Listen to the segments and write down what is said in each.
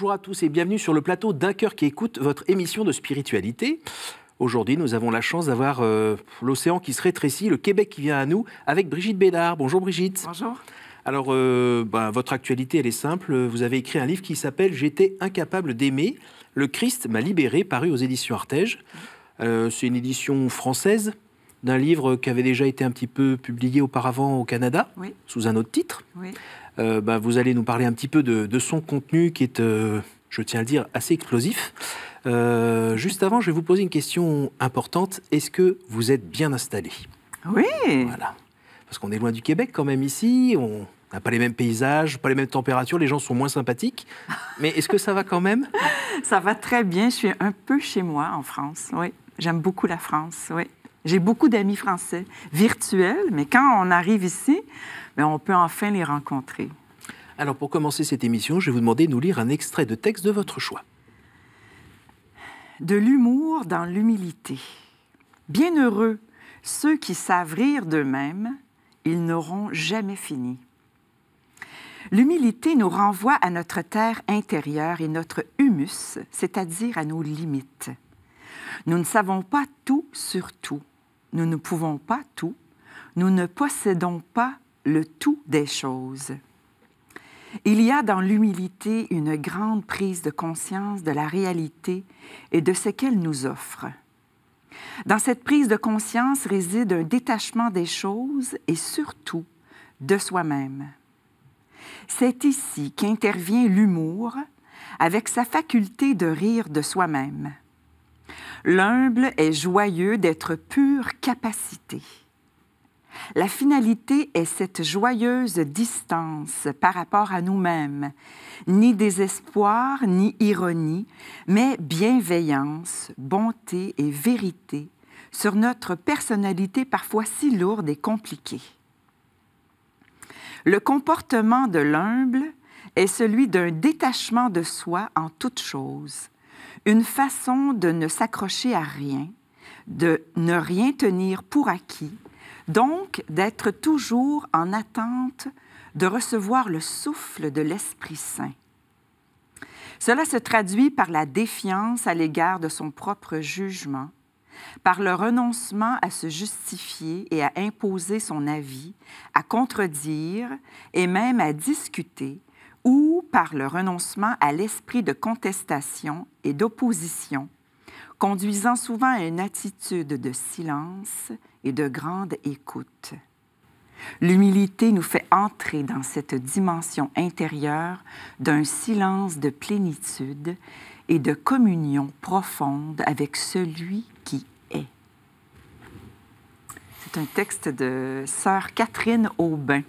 bonjour à tous et bienvenue sur le plateau d'un cœur qui écoute votre émission de spiritualité. Aujourd'hui, nous avons la chance d'avoir euh, l'océan qui se rétrécit, le Québec qui vient à nous, avec Brigitte Bédard. Bonjour Brigitte. Bonjour. Alors, euh, ben, votre actualité, elle est simple. Vous avez écrit un livre qui s'appelle J'étais incapable d'aimer. Le Christ m'a libéré, paru aux éditions Artege. Euh, c'est une édition française d'un livre qui avait déjà été un petit peu publié auparavant au Canada, sous un autre titre. Oui. Euh, bah, vous allez nous parler un petit peu de, son contenu qui est, euh, je tiens à le dire, assez explosif. Euh, juste avant, je vais vous poser une question importante. Est-ce que vous êtes bien installé Oui. Voilà. Parce qu'on est loin du Québec quand même ici. On n'a pas les mêmes paysages, pas les mêmes températures. Les gens sont moins sympathiques. Mais est-ce que ça va quand même Ça va très bien. Je suis un peu chez moi en France. Oui. J'aime beaucoup la France. Oui. J'ai beaucoup d'amis français virtuels, mais quand on arrive ici, mais on peut enfin les rencontrer. Alors pour commencer cette émission, je vais vous demander de nous lire un extrait de texte de votre choix. De l'humour dans l'humilité. Bienheureux ceux qui savent rire d'eux-mêmes, ils n'auront jamais fini. L'humilité nous renvoie à notre terre intérieure et notre humus, c'est-à-dire à nos limites. Nous ne savons pas tout sur tout. Nous ne pouvons pas tout. Nous ne possédons pas le tout des choses. Il y a dans l'humilité une grande prise de conscience de la réalité et de ce qu'elle nous offre. Dans cette prise de conscience réside un détachement des choses et surtout de soi-même. C'est ici qu'intervient l'humour avec sa faculté de rire de soi-même. L'humble est joyeux d'être pure capacité. La finalité est cette joyeuse distance par rapport à nous-mêmes, ni désespoir, ni ironie, mais bienveillance, bonté et vérité sur notre personnalité parfois si lourde et compliquée. Le comportement de l'humble est celui d'un détachement de soi en toute chose, une façon de ne s'accrocher à rien, de ne rien tenir pour acquis donc, d'être toujours en attente de recevoir le souffle de l'Esprit Saint. Cela se traduit par la défiance à l'égard de son propre jugement, par le renoncement à se justifier et à imposer son avis, à contredire et même à discuter, ou par le renoncement à l'esprit de contestation et d'opposition, conduisant souvent à une attitude de silence et de grande écoute. L'humilité nous fait entrer dans cette dimension intérieure d'un silence de plénitude et de communion profonde avec celui qui est. C'est un texte de sœur Catherine Aubin.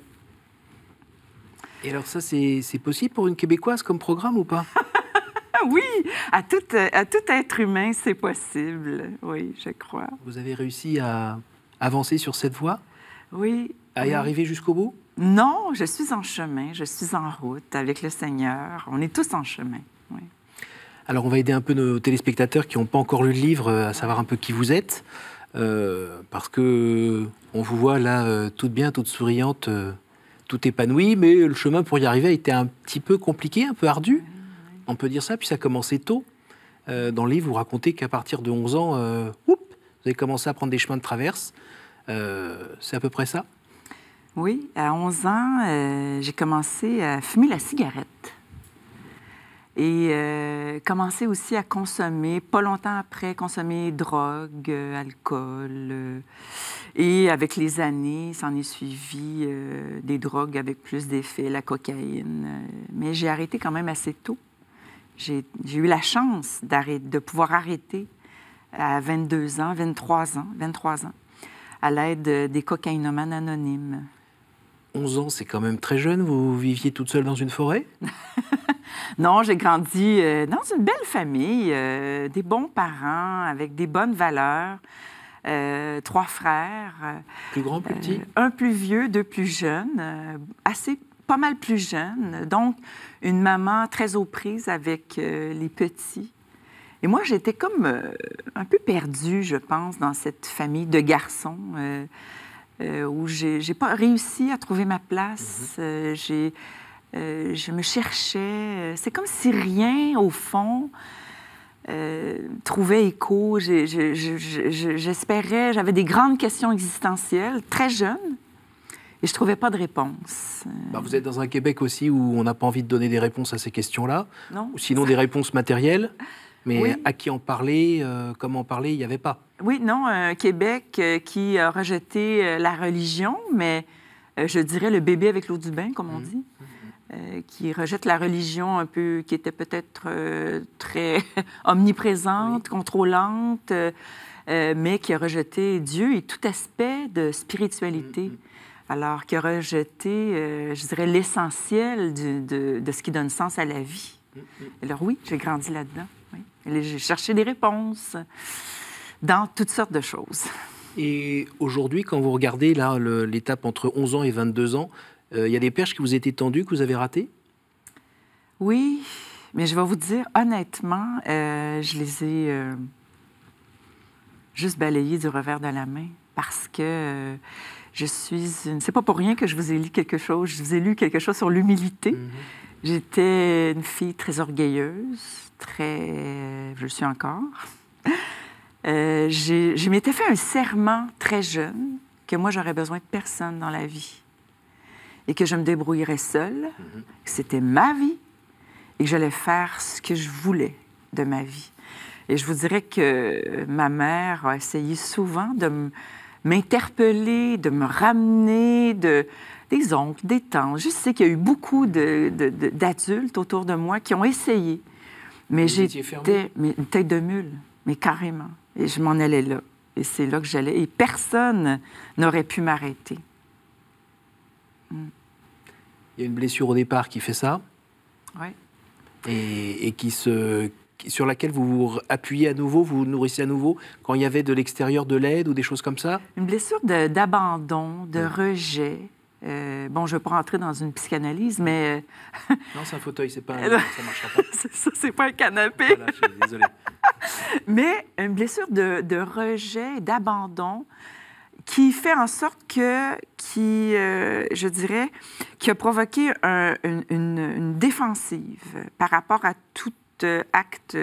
Et alors ça, c'est possible pour une Québécoise comme programme ou pas oui, à tout, à tout être humain, c'est possible. Oui, je crois. Vous avez réussi à Avancer sur cette voie Oui. À y arriver jusqu'au bout Non, je suis en chemin, je suis en route avec le Seigneur. On est tous en chemin. Alors, on va aider un peu nos téléspectateurs qui n'ont pas encore lu le livre euh, à savoir un peu qui vous êtes. Euh, parce que on vous voit là euh, toute bien, toute souriante, toute tout épanouie, mais le chemin pour y arriver a été un petit peu compliqué, un peu ardu. On peut dire ça, puis ça a commencé tôt. dans le livre, vous racontez qu'à partir de 11 ans, vous avez commencé à prendre des chemins de traverse. Euh, c'est à peu près ça? Oui, à 11 ans, euh, j'ai commencé à fumer la cigarette et euh, commencé aussi à consommer, pas longtemps après, consommer drogue, alcool. et avec les années, s'en est suivi des drogues avec plus d'effets, la cocaïne. Mais j'ai arrêté quand même assez tôt. J'ai eu la chance de pouvoir arrêter à 22 ans, 23 ans, 23 ans, à l'aide des cocaïnomanes anonymes. 11 ans, c'est quand même très jeune. Vous viviez toute seule dans une forêt Non, j'ai grandi euh, dans une belle famille, euh, des bons parents, avec des bonnes valeurs. Euh, trois frères. Plus grand, plus petit? un plus vieux, deux plus jeunes, assez pas mal plus jeunes. Donc, une maman très aux prises avec les petits. Et moi, j'étais comme euh, un peu perdue, je pense, dans cette famille de garçons euh, je euh, où j'ai pas réussi à trouver ma place. Mhm. Euh, j'ai, je me cherchais. C'est comme si rien, au fond, trouvait écho. j'espérais, j'avais des grandes questions existentielles très jeune. Et je ne trouvais pas de réponse. Bah, vous êtes dans un Québec aussi où on n'a pas envie de donner des réponses à ces questions-là, non. sinon des réponses matérielles. Mais à qui en parler, euh, comment en parler, il n'y avait pas. Oui, non, un euh, Québec euh, qui a rejeté la religion, mais je dirais le bébé avec l'eau du bain, comme on mmh. dit. qui rejette la religion un peu, qui était peut-être très omniprésente, contrôlante, mais qui a rejeté Dieu et tout aspect de spiritualité. Mmh, mmh. Alors, qui a rejeté, je dirais, l'essentiel de, ce qui donne sens à la vie. Alors oui, j'ai grandi là-dedans. J'ai cherché des réponses dans toutes sortes de choses. Et aujourd'hui, quand vous regardez là l'étape entre 11 ans et 22 ans, euh, il y a des perches qui vous étaient tendues, que vous avez ratées Oui, mais je vais vous dire, honnêtement, euh, je les ai euh, juste balayées du revers de la main parce que je suis C'est pas pour rien que je vous ai lu quelque chose. Je vous ai lu quelque chose sur l'humilité. Mhm. J'étais une fille très orgueilleuse, très. Je le suis encore. Euh, je m'étais fait un serment très jeune que moi, j'aurais besoin de personne dans la vie et que je me débrouillerais seule, que mm-hmm. c'était ma vie et que j'allais faire ce que je voulais de ma vie. Et je vous dirais que ma mère a essayé souvent de m'interpeller, de me ramener, de, des oncles, des tantes. Je sais qu'il y a eu beaucoup d'adultes de, autour de moi qui ont essayé mais j'étais une tête de mule, mais carrément. Et je m'en allais là. Et c'est là que j'allais. Et personne n'aurait pu m'arrêter. Hmm. Il y a une blessure au départ qui fait ça. Oui. Et, qui sur laquelle vous vous appuyez à nouveau, vous vous nourrissez à nouveau quand il y avait de l'extérieur de l'aide ou des choses comme ça Une blessure d'abandon, de, rejet, euh, bon, je ne veux pas entrer dans une psychanalyse, mais. Euh, non, c'est un fauteuil, c'est pas. Un... ça pas. ça, c'est pas un canapé. mais une blessure de, rejet, d'abandon, qui fait en sorte que, qui, euh, je dirais, qui a provoqué une, défensive par rapport à tout acte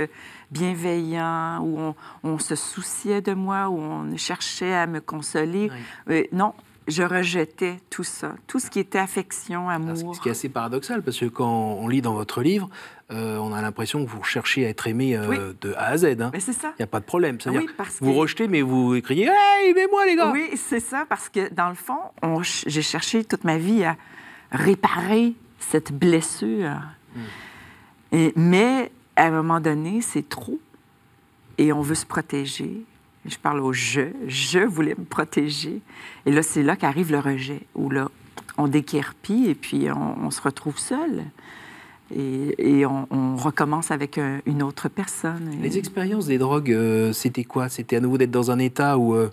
bienveillant où on, se souciait de moi, où on cherchait à me consoler. Oui. non, je rejetais tout ça, tout ce qui était affection, amour. ce qui est assez paradoxal, parce que quand on lit dans votre livre, euh, on a l'impression que vous cherchez à être aimé euh, de A à Z. Hein. Mais c'est ça. Il n'y a pas de problème. C'est-à-dire, vous rejetez, mais vous criez Hey, aimez-moi, les gars Oui, c'est ça, parce que dans le fond, j'ai cherché toute ma vie à réparer cette blessure. Hmm. mais à un moment donné, c'est trop. Et on veut se protéger, je parle au je, je voulais me protéger. Et là, c'est là qu'arrive le rejet, où là, on déquerpie et puis on, se retrouve seul. Et, on, recommence avec une autre personne. Les expériences des drogues, euh, c'était quoi C'était à nouveau d'être dans un état où on euh,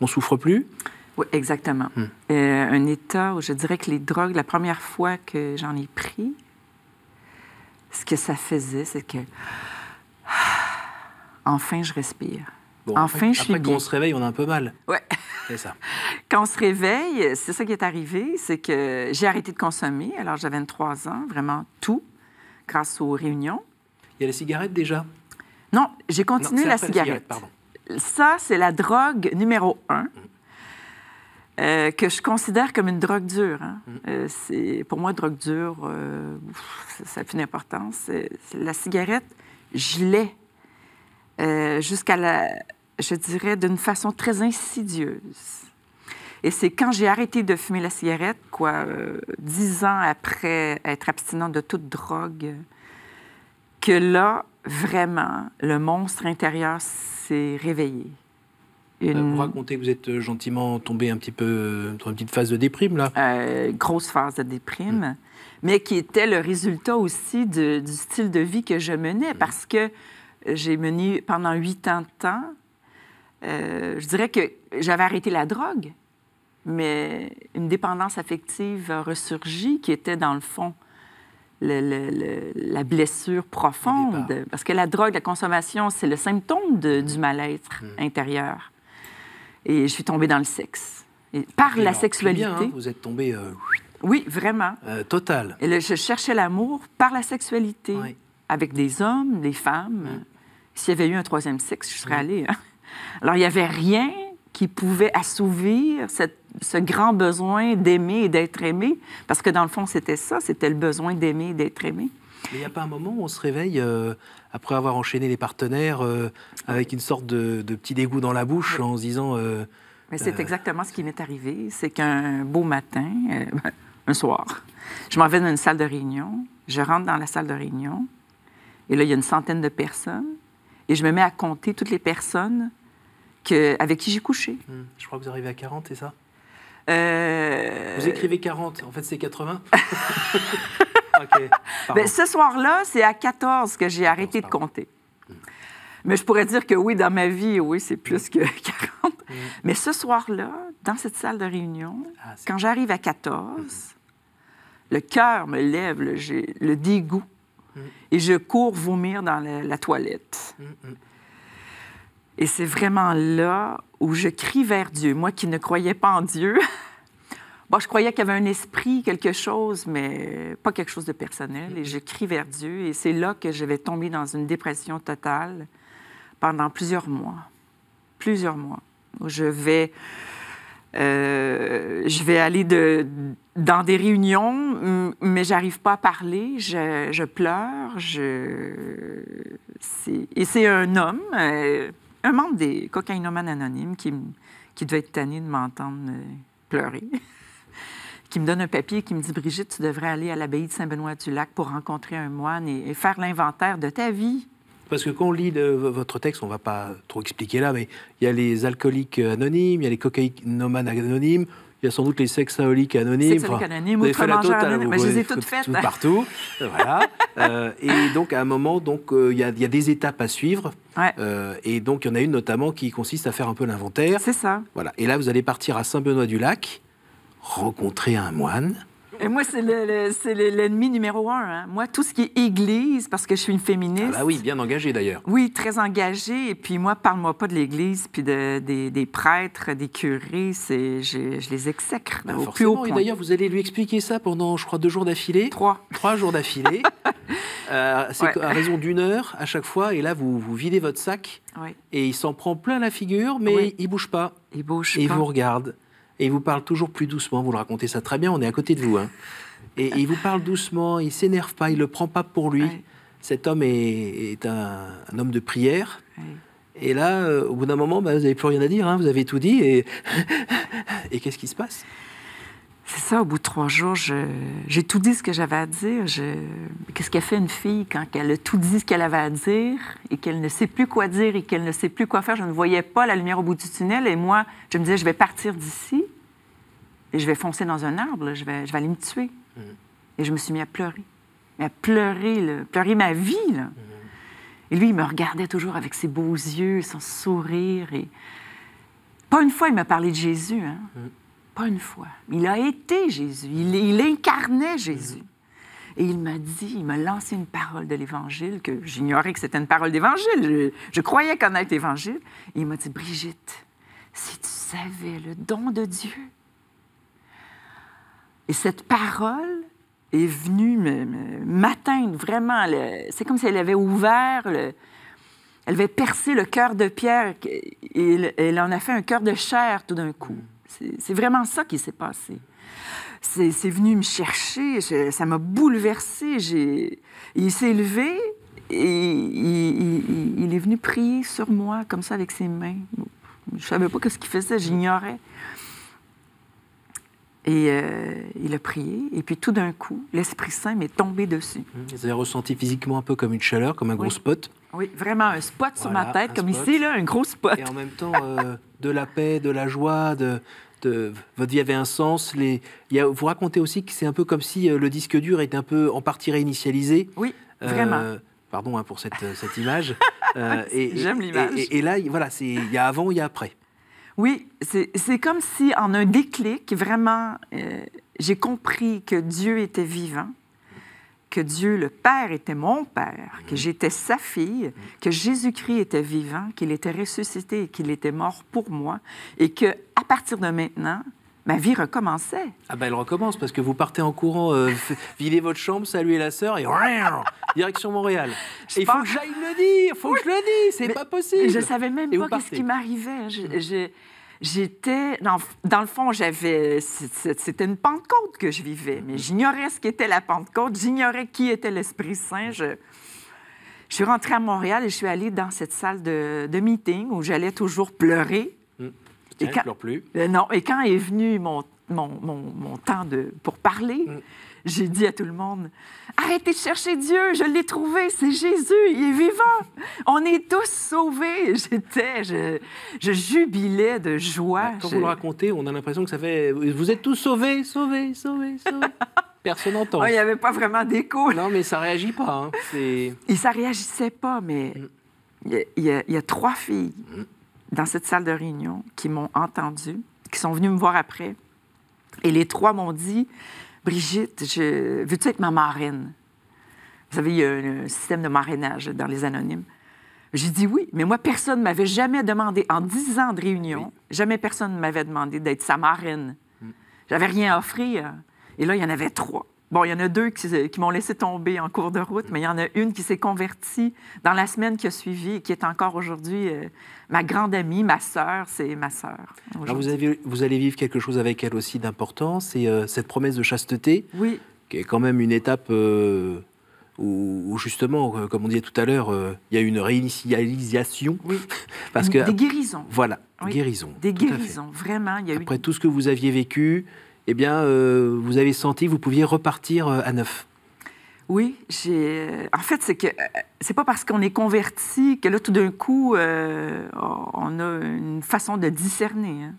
on souffre plus Oui, exactement. Hmm. Euh, un état où je dirais que les drogues, la première fois que j'en ai pris, ce que ça faisait, c'est que enfin je respire enfin, après, quand on se réveille, on a un peu mal. Ouais. C'est ça. quand on se réveille, c'est ça qui est arrivé, c'est que j'ai arrêté de consommer. Alors, j'avais 23 ans, vraiment tout, grâce aux réunions. Il y a la cigarette déjà? Non, j'ai continué la, cigarette. Pardon. Ça, c'est la drogue numéro un. Mm. Euh, que je considère comme une drogue dure. Hein. Mm. Euh, c'est, pour moi, drogue dure, euh, ça n'a une importance. la cigarette, je l'ai. jusqu'à la, je dirais, d'une façon très insidieuse. Et c'est quand j'ai arrêté de fumer la cigarette, quoi, euh, dix ans après être abstinent de toute drogue, que là, vraiment, le monstre intérieur s'est réveillé. Euh, une... Vous racontez que vous êtes euh, gentiment tombé un petit peu dans une petite phase de déprime, là. grosse phase de déprime, mmh. mais qui était le résultat aussi du style de vie que je menais, mmh. parce que j'ai mené pendant huit ans de temps euh, je dirais que j'avais arrêté la drogue, mais une dépendance affective ressurgit qui était dans le fond la blessure profonde. Parce que la drogue, la consommation, c'est le symptôme du mal-être mm. intérieur. Et je suis tombée dans le sexe. par la hein? sexualité. vous êtes tombée. Euh, oui, vraiment. Euh, total. Et je cherchais l'amour par la sexualité, avec des hommes, des femmes. Mm. S'il y avait eu un troisième sexe, je serais allée. Hein. Alors, il n'y avait rien qui pouvait assouvir ce grand besoin d'aimer et d'être aimé, parce que dans le fond, c'était ça, c'était le besoin d'aimer et d'être aimé. Mais il n'y a pas un moment où on se réveille, euh, après avoir enchaîné les partenaires, euh, avec une sorte de, petit dégoût dans la bouche, en se disant... Euh, Mais c'est exactement ce qui m'est arrivé. C'est qu'un beau matin, un soir, je m'en vais dans une salle de réunion, je rentre dans la salle de réunion, et là, il y a une centaine de personnes, et je me mets à compter toutes les personnes avec qui j'ai couché. Hmm, je crois que vous arrivez à 40, c'est ça euh... Vous écrivez 40, en fait c'est 80 OK. Ben, ce soir-là, c'est à 14 que j'ai arrêté de compter. Hmm. Mais je pourrais dire que oui, dans ma vie, oui, c'est hmm. plus que 40. Mais ce soir-là, dans cette salle de réunion, ah, quand j'arrive à 14, le cœur me lève, le, le dégoût, et je cours vomir dans la, la toilette. Et c'est vraiment là où je crie vers Dieu. Moi qui ne croyais pas en Dieu, bon, je croyais qu'il y avait un esprit, quelque chose, mais pas quelque chose de personnel. Et je crie vers Dieu. Et c'est là que je vais tomber dans une dépression totale pendant plusieurs mois. Plusieurs mois. Je vais, euh, je vais aller de, dans des réunions, mais j'arrive pas à parler. Je, pleure. Je... Et c'est un homme. Euh, un membre des cocaïnomanes anonymes qui, devait être tanné de m'entendre euh, pleurer, qui me donne un papier et qui me dit Brigitte, tu devrais aller à l'abbaye de Saint-Benoît-du-Lac pour rencontrer un moine et, faire l'inventaire de ta vie. Parce que quand on lit votre texte, on ne va pas trop expliquer là, mais il y a les alcooliques anonymes, il y a les cocaïnomanes anonymes, il y a sans doute les sexes anonymes. anonymes, enfin, anonymes, je les ai toutes faites. partout. Euh, et donc, à un moment, euh, il y, a des étapes à suivre. Euh, et donc, il y en a une notamment qui consiste à faire un peu l'inventaire. C'est ça. Voilà. Et là, vous allez partir à Saint-Benoît-du-Lac, rencontrer un moine et moi, c'est l'ennemi numéro un. Hein. Moi, tout ce qui est Église, parce que je suis une féministe. Ah bah oui, bien engagée d'ailleurs. Oui, très engagée. Et puis moi, parle-moi pas de l'Église, puis de, des, prêtres, des curés. Je, je les exècre bah, au plus haut point. Et d'ailleurs, vous allez lui expliquer ça pendant, je crois, deux jours d'affilée. Trois. Trois jours d'affilée. Euh, c'est à raison d'une heure à chaque fois. Et là, vous, vous videz votre sac. Et il s'en prend plein la figure, mais il bouge pas. Il bouge pas. il vous regarde et il vous parle toujours plus doucement. Vous le racontez ça très bien, on est à côté de vous. Hein. Et, il vous parle doucement, il s'énerve pas, il le prend pas pour lui. Cet homme est, un, homme de prière. Et là, euh, au bout d'un moment, bah, vous n'avez plus rien à dire, hein, vous avez tout dit. Et, et qu'est-ce qui se passe C'est ça, au bout de trois jours, j'ai tout dit ce que j'avais à dire. Je... Qu'est-ce qu'a fait une fille quand elle a tout dit ce qu'elle avait à dire et qu'elle ne sait plus quoi dire et qu'elle ne sait plus quoi faire? Je ne voyais pas la lumière au bout du tunnel et moi, je me disais, je vais partir d'ici. Et je vais foncer dans un arbre, je, vais, je vais aller me tuer. Mm-hmm. Et je me suis mis à pleurer. à pleurer, pleurer ma vie. Mm-hmm. Et lui, il me regardait toujours avec ses beaux yeux, son sourire. Et... Pas une fois, il m'a parlé de Jésus. Hein. Mm-hmm. Pas une fois. Il a été Jésus. Il, incarnait Jésus. Et il m'a dit, il m'a lancé une parole de l'Évangile, que j'ignorais que c'était une parole d'Évangile. Je, croyais croyais connaître l'Évangile. Et il m'a dit, Brigitte, si tu savais le don de Dieu, et cette parole est venue m'atteindre vraiment. C'est comme si elle avait ouvert, elle avait percé le cœur de Pierre et elle en a fait un cœur de chair tout d'un coup. C'est vraiment ça qui s'est passé. C'est venu me chercher, ça m'a bouleversée. Il s'est levé et il, est venu prier sur moi comme ça avec ses mains. Je ne savais pas ce qu'il faisait, j'ignorais. Et euh, il a prié, et puis tout d'un coup, l'Esprit Saint m'est tombé dessus. Vous avez ressenti physiquement un peu comme une chaleur, comme un gros spot Oui, vraiment un spot sur ma tête, comme ici, là, un gros spot. Et en même temps, euh, de la paix, de la joie, de, votre vie avait un sens. Les... Vous racontez aussi que c'est un peu comme si euh, le disque dur était un peu en partie réinitialisé. Oui, vraiment pardon hein, pour cette, image. J'aime l'image. Et, et, là, voilà, il y a avant, il y a après. Oui, c'est comme si en un déclic, vraiment, euh, j'ai compris que Dieu était vivant, que Dieu le Père était mon Père, que j'étais sa fille, que Jésus-Christ était vivant, qu'il était ressuscité, qu'il était mort pour moi, et que à partir de maintenant, ma vie recommençait. Ah ben elle recommence parce que vous partez en courant, vivez euh, videz votre chambre, saluez la sœur et direction Montréal. Il faut que j'aille le dire, il faut que je le dise, c'est pas possible. Je savais même pas ce qui m'arrivait. Hein. J'étais, dans, le fond, j'avais, c'était une Pentecôte que je vivais, mais j'ignorais ce qu'était la Pentecôte, j'ignorais qui était l'Esprit Saint. Je, suis rentrée à Montréal et je suis allée dans cette salle de meeting où j'allais toujours pleurer et hein, quand, plus. Euh, non, et quand est venu mon, mon, mon, mon temps de, pour parler, mm. j'ai dit à tout le monde Arrêtez de chercher Dieu, je l'ai trouvé, c'est Jésus, il est vivant. On est tous sauvés. J'étais, je, jubilais de joie. Bah, quand vous le racontez, on a l'impression que ça fait Vous êtes tous sauvés, sauvés, sauvés, sauvés. Personne n'entend. Ah, il n'y avait pas vraiment d'écho. Non, mais ça réagit pas. Hein. Et ça réagissait pas, mais mm. il y, a trois filles. Mm dans cette salle de réunion qui m'ont entendu, qui sont venus me voir après. Et les trois m'ont dit Brigitte, je... veux-tu être ma marraine Vous savez, il y a un système de marrainage dans les anonymes. J'ai dit oui, mais moi, personne ne m'avait jamais demandé, en dix ans de réunion, jamais personne ne m'avait demandé d'être sa marraine. Mm. J'avais rien à offrir. Et là, il y en avait trois. Bon, il y en a deux qui, m'ont laissé tomber en cours de route, mais il y en a une qui s'est convertie dans la semaine qui a suivi et qui est encore aujourd'hui euh, ma grande amie, ma sœur. C'est ma sœur. Vous, vous allez vivre quelque chose avec elle aussi d'important, c'est euh, cette promesse de chasteté, oui. qui est quand même une étape euh, où, justement, comme on disait tout à l'heure, il y a une réinitialisation. Oui. Parce que, Des guérisons. Voilà, guérisons. Des guérisons, vraiment. Après tout ce que vous aviez vécu, eh bien, euh, vous avez senti que vous pouviez repartir euh, à neuf. Oui, j'ai. Euh, en fait, c'est que c'est pas parce qu'on est converti que là, tout d'un coup, on a une façon de discerner. Hein.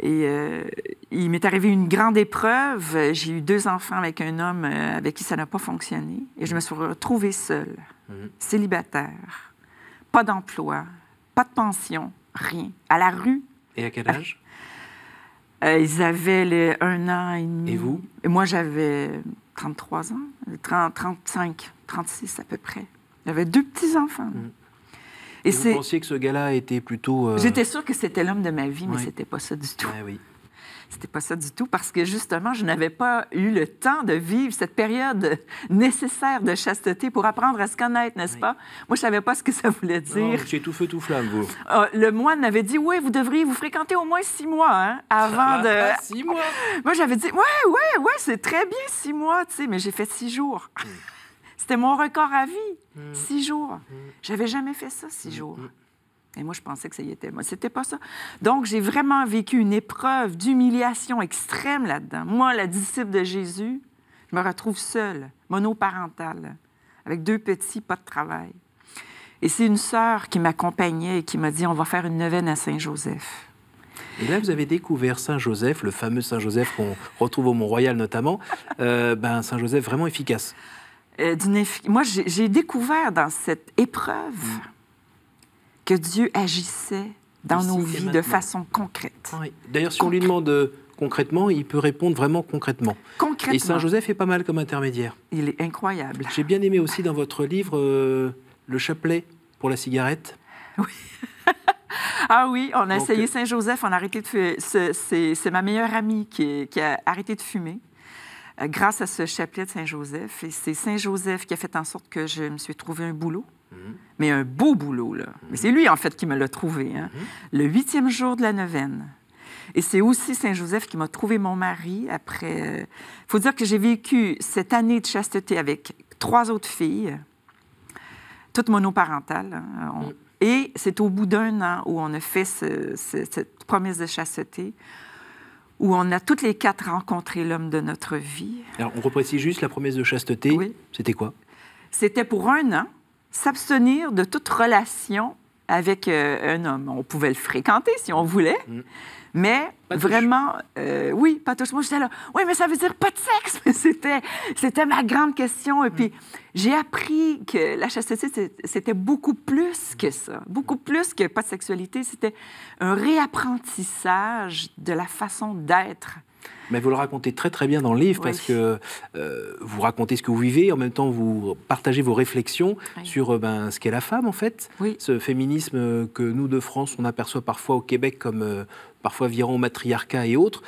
Et il m'est arrivé une grande épreuve. J'ai eu deux enfants avec un homme avec qui ça n'a pas fonctionné. Et je me suis retrouvée seule, mhm. célibataire, pas d'emploi, pas de pension, rien, à la rue. Et à quel âge euh, ils avaient un an et demi. Et vous? Et moi, j'avais 33 ans, 30, 35, 36 à peu près. J'avais deux petits-enfants. Mm. Et, vous pensiez que ce gars-là était plutôt... Euh, J'étais sûre que c'était l'homme de ma vie, mais ce c'était pas ça du tout. Oui, oui. C'était pas ça du tout parce que justement, je n'avais pas eu le temps de vivre cette période nécessaire de chasteté pour apprendre à se connaître, n'est-ce pas? Moi, je savais pas ce que ça voulait dire. es tout feu, tout flamme, ah, le moine m'avait dit, oui, vous devriez vous fréquenter au moins six mois hein, avant de. six mois. Moi, j'avais dit, ouais, ouais, ouais, c'est très bien six mois, tu sais, mais j'ai fait six jours. Hmm. C'était mon record à vie, hmm. six jours. Hmm. J'avais jamais fait ça, six jours. Et moi, je pensais que ça y était. Moi, c'était pas ça. Donc, j'ai vraiment vécu une épreuve d'humiliation extrême là-dedans. Moi, la disciple de Jésus, je me retrouve seule, monoparentale, avec deux petits, pas de travail. Et c'est une sœur qui m'accompagnait et qui m'a dit, on va faire une neuvaine à Saint-Joseph. Et là, vous avez découvert Saint-Joseph, le fameux Saint-Joseph qu'on retrouve au Mont-Royal notamment. Euh, ben, Saint-Joseph vraiment efficace. Euh, moi, j'ai découvert dans cette épreuve... Mm que Dieu agissait dans nos vies de façon concrète. D'ailleurs, si on lui demande euh, concrètement, il peut répondre vraiment concrètement. concrètement. Et Saint Joseph est pas mal comme intermédiaire. Il est incroyable. J'ai bien aimé aussi dans votre livre euh, le chapelet pour la cigarette. Oui. Ah oui, on a essayé Saint-Joseph, on a arrêté de fumer. C'est ma meilleure amie qui, a arrêté de fumer euh, grâce à ce chapelet de Saint-Joseph. Et c'est Saint-Joseph qui a fait en sorte que je me suis trouvé un boulot Mhm. Mais un beau boulot, là. Mhm. Mais c'est lui, en fait, qui me l'a trouvé. Hein. Mhm. Le huitième jour de la neuvaine. Et c'est aussi Saint-Joseph qui m'a trouvé mon mari après. Il euh, faut dire que j'ai vécu cette année de chasteté avec trois autres filles, toutes monoparentales. Hein, et c'est au bout d'un an où on a fait cette promesse de chasteté, où on a toutes les quatre rencontré l'homme de notre vie. Alors, on reprécise juste la promesse de chasteté. C'était quoi? C'était pour un an s'abstenir de toute relation avec euh, un homme. On pouvait le fréquenter si on voulait, mm. mais vraiment, euh, oui, pas touche. Moi, j'étais là, oui, mais ça veut dire pas de sexe. c'était, c'était ma grande question. Et mm. puis, j'ai appris que la chasteté, c'était beaucoup plus que ça, beaucoup plus que pas de sexualité. C'était un réapprentissage de la façon d'être mais vous le racontez très très bien dans le livre parce que euh, vous racontez ce que vous vivez, en même temps vous partagez vos réflexions sur euh, ben, ce qu'est la femme en fait, ce féminisme euh, que nous de France on aperçoit parfois au Québec comme parfois virant au matriarcat et autres.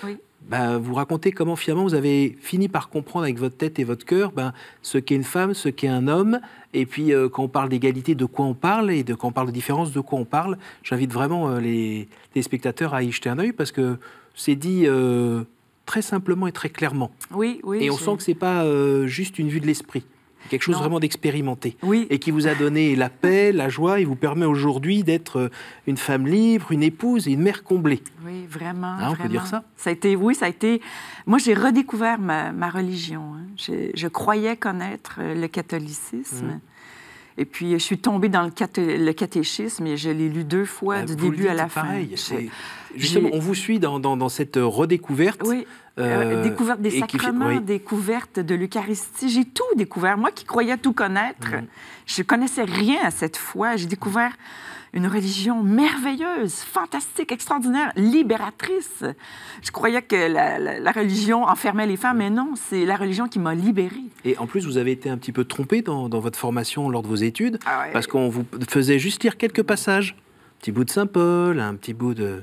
Ben, vous racontez comment finalement vous avez fini par comprendre avec votre tête et votre cœur ben, ce qu'est une femme, ce qu'est un homme, et puis quand on parle d'égalité, de quoi on parle, et de, quand on parle de différence, de quoi on parle. J'invite vraiment les, spectateurs à y jeter un œil parce que c'est dit très simplement et très clairement. Oui, oui. Et on sent que c'est pas euh, juste une vue de l'esprit quelque chose vraiment d'expérimenté oui. et qui vous a donné la paix, la joie et vous permet aujourd'hui d'être euh, une femme libre, une épouse et une mère comblée. Oui, vraiment. Ah, on peut dire ça. Ça a été, oui, ça a été. Moi, j'ai redécouvert ma, religion. Hein. Je, croyais connaître euh, le catholicisme. Mmh. Et puis, je suis tombée dans le, catéchisme et je l'ai lu deux fois, du début à la fin. justement, on vous suit dans, dans cette euh, redécouverte. Euh, euh, découverte des sacrements, découverte de l'Eucharistie. J'ai tout découvert. Moi qui croyais tout connaître, mhm. je connaissais rien à cette foi. J'ai découvert une religion merveilleuse, fantastique, extraordinaire, libératrice. Je croyais que la, religion enfermait les femmes, mais non, c'est la religion qui m'a libérée. Et en plus, vous avez été un petit peu trompée dans, votre formation lors de vos études, ah parce qu'on vous faisait juste lire quelques passages petit bout de Saint Paul, un petit bout de,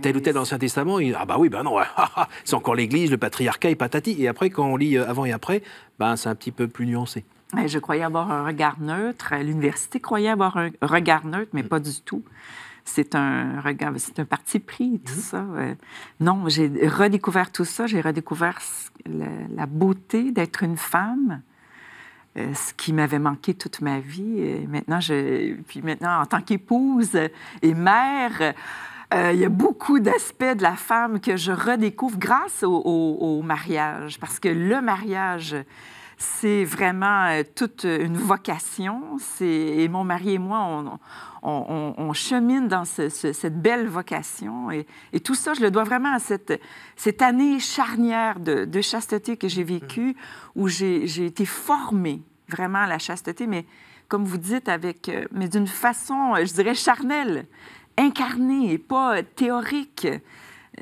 tel ou tel Ancien Testament. ah bah oui, ben non, c'est encore l'Église, le patriarcat et patati. Et après, quand on lit euh, avant et après, ben c'est un petit peu plus nuancé. Je croyais avoir un regard neutre. L'université croyait avoir un regard neutre, mais mm. pas du tout c'est un regard, c'est un parti pris, tout mm. ça. non, j'ai redécouvert tout ça, j'ai redécouvert la beauté d'être une femme, euh, ce qui m'avait manqué toute ma vie. Et euh, maintenant, je, puis maintenant, en tant qu'épouse et mère, euh, il y a beaucoup d'aspects de la femme que je redécouvre grâce au mariage, parce que le mariage, c'est vraiment euh, toute une vocation. Et mon mari et moi, on, chemine dans cette belle vocation. Et, tout ça, je le dois vraiment à cette, année charnière de, chasteté que j'ai vécue, mm. où j'ai été formée vraiment à la chasteté, mais comme vous dites, avec, euh, mais d'une façon, je dirais, charnelle, incarnée et pas théorique.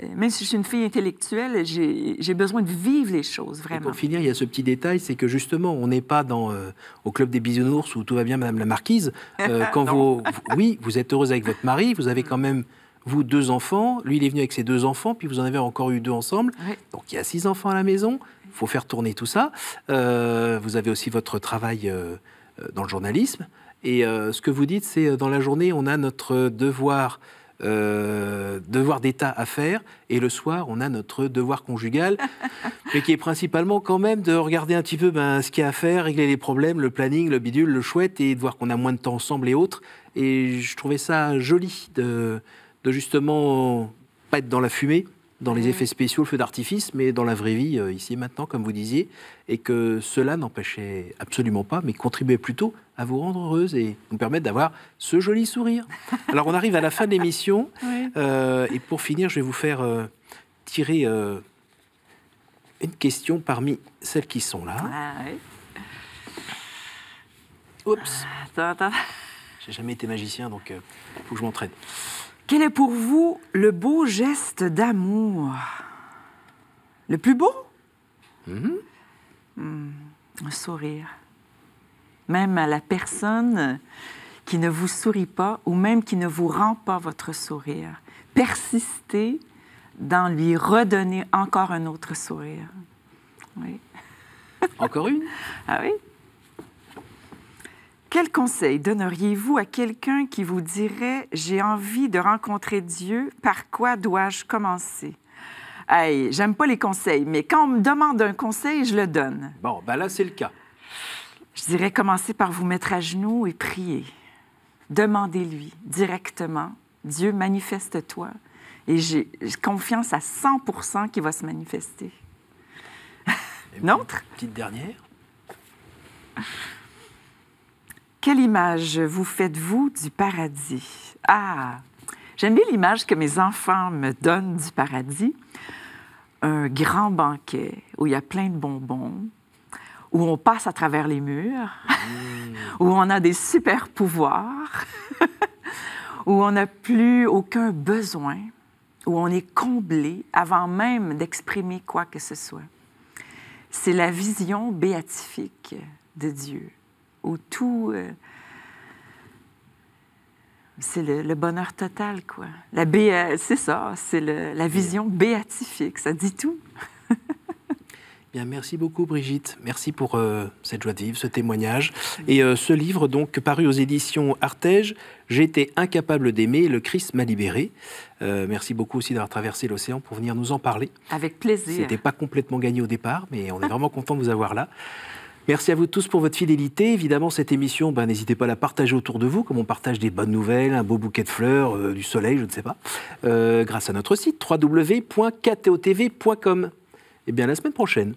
Euh, même si je suis une fille intellectuelle, j'ai besoin de vivre les choses, vraiment. pour finir, il y a ce petit détail, c'est que justement, on n'est pas dans, euh, au club des bisounours où tout va bien, Madame la Marquise. Euh, quand vous, oui, vous êtes heureuse avec votre mari, vous avez mm. quand même, vous, deux enfants. Lui, il est venu avec ses deux enfants, puis vous en avez encore eu deux ensemble. Donc, il y a six enfants à la maison. Il faut faire tourner tout ça. vous avez aussi votre travail dans le journalisme. Et ce que vous dites, c'est dans la journée, on a notre devoir euh, devoir d'État à faire, et le soir, on a notre devoir conjugal, mais qui est principalement quand même de regarder un petit peu ben, ce qu'il y a à faire, régler les problèmes, le planning, le bidule, le chouette, et de voir qu'on a moins de temps ensemble et autres. Et je trouvais ça joli de, de justement pas être dans la fumée, dans les effets spéciaux, le feu d'artifice, mais dans la vraie vie, euh, ici et maintenant, comme vous disiez, et que cela n'empêchait absolument pas, mais contribuait plutôt à vous rendre heureuse et nous permettre d'avoir ce joli sourire. Alors on arrive à la fin de l'émission, euh, et pour finir, je vais vous faire euh, tirer une question parmi celles qui sont là. Ah, oui. Oups. J'ai jamais été magicien, donc il faut que je m'entraîne. Quel est pour vous le beau geste d'amour Le plus beau mm-hmm. mm, Un sourire. Même à la personne qui ne vous sourit pas ou même qui ne vous rend pas votre sourire. Persistez dans lui redonner encore un autre sourire. Oui. Encore une Ah oui quel conseil donneriez-vous à quelqu'un qui vous dirait J'ai envie de rencontrer Dieu, par quoi dois-je commencer Hey, j'aime pas les conseils, mais quand on me demande un conseil, je le donne. Bon, ben là, c'est le cas. Je dirais commencer par vous mettre à genoux et prier. Demandez-lui directement Dieu, manifeste-toi. Et j'ai confiance à 100 qu'il va se manifester. Une Notre? Petite dernière. Quelle image vous faites-vous du paradis? Ah, j'aime bien l'image que mes enfants me donnent du paradis. Un grand banquet où il y a plein de bonbons, où on passe à travers les murs, mm. où on a des super pouvoirs, où on n'a plus aucun besoin, où on est comblé avant même d'exprimer quoi que ce soit. C'est la vision béatifique de Dieu au tout. Euh, c'est le, bonheur total, quoi. La euh, c'est ça, c'est la vision béatifique, ça dit tout. Bien, merci beaucoup Brigitte. Merci pour euh, cette joie de vivre, ce témoignage. Et ce livre, donc, paru aux éditions Artege, J'étais incapable d'aimer, le Christ m'a libéré. merci beaucoup aussi d'avoir traversé l'océan pour venir nous en parler. Avec plaisir. C'était pas complètement gagné au départ, mais on est vraiment content de vous avoir là. Merci à vous tous pour votre fidélité. Évidemment, cette émission, ben, n'hésitez pas à la partager autour de vous, comme on partage des bonnes nouvelles, un beau bouquet de fleurs, euh, du soleil, je ne sais pas, euh, grâce à notre site www.ktotv.com. Et eh bien, la semaine prochaine.